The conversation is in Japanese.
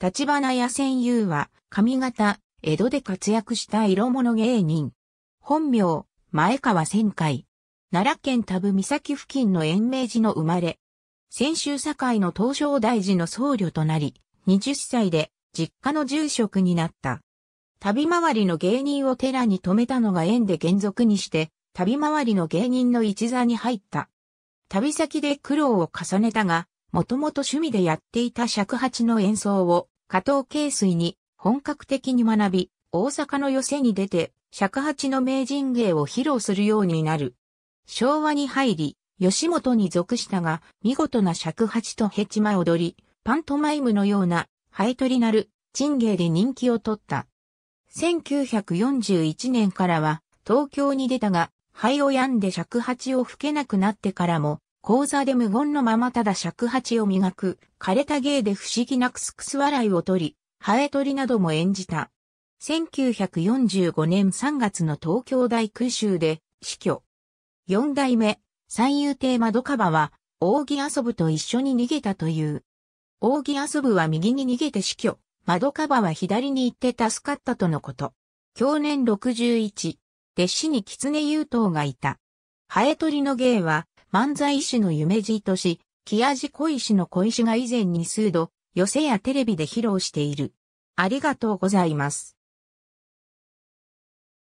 立花屋仙優は、上方、江戸で活躍した色物芸人。本名、前川千海。奈良県田部岬付近の延命寺の生まれ。先週境の東照大寺の僧侶となり、20歳で実家の住職になった。旅回りの芸人を寺に泊めたのが縁で原則にして、旅回りの芸人の一座に入った。旅先で苦労を重ねたが、もともと趣味でやっていた尺八の演奏を加藤慶水に本格的に学び、大阪の寄せに出て尺八の名人芸を披露するようになる。昭和に入り、吉本に属したが、見事な尺八とヘチマ踊り、パントマイムのような、ハエトリなる、珍芸で人気を取った。1941年からは、東京に出たが、肺を病んで尺八を吹けなくなってからも、講座で無言のままただ尺八を磨く、枯れた芸で不思議なくすくす笑いを取り、ハエ取りなども演じた。1945年3月の東京大空襲で死去。四代目、三遊亭窓川は、扇遊ぶと一緒に逃げたという。扇遊ぶは右に逃げて死去、窓川は左に行って助かったとのこと。去年61、弟子に狐優等がいた。ハエ取りの芸は、漫才師の夢じいとし、木味小石の小石が以前に数度、寄せやテレビで披露している。ありがとうございます。